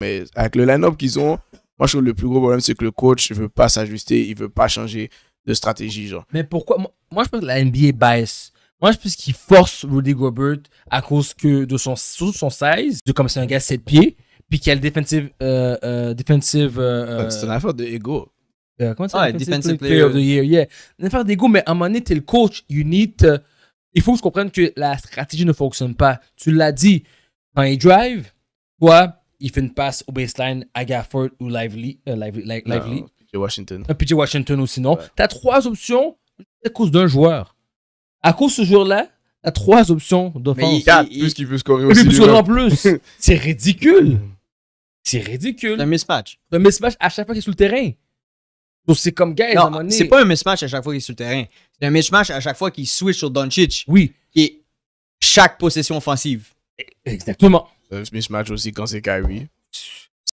Mais avec le line-up qu'ils ont, moi, je trouve que le plus gros problème, c'est que le coach ne veut pas s'ajuster, il ne veut pas changer de stratégie. Genre. Mais pourquoi Moi, je pense que la NBA bias. Moi, je pense qu'il force Rudy Gobert à cause que de son, son size, de comme c'est un gars 7 pieds, puis qu'il a le defensive. Euh, euh, euh, c'est une affaire de ego. comment ça ah, defensive, player, of the Year, yeah. Une affaire d'ego, mais à un moment donné, t'es le coach, you need. il faut que tu que la stratégie ne fonctionne pas. Tu l'as dit, quand il drive, quoi il fait une passe au baseline à Gafford ou Lively. Euh, Lively, Lively. PJ Washington. Un euh, PJ Washington aussi, non. Tu as trois options à cause d'un joueur. À cause de ce joueur-là, tu as trois options d'offense. Il, plus qu'il peut scorer aussi. Plus hein. en plus. C'est ridicule. C'est ridicule. C'est un mismatch. C'est un mismatch à chaque fois qu'il est sur le terrain. c'est comme gars, c'est pas un mismatch à chaque fois qu'il est sur le terrain. C'est un mismatch à chaque fois qu'il switch sur Doncic. Oui. Qui chaque possession offensive. Exactement. Le euh, match aussi quand c'est Kyrie.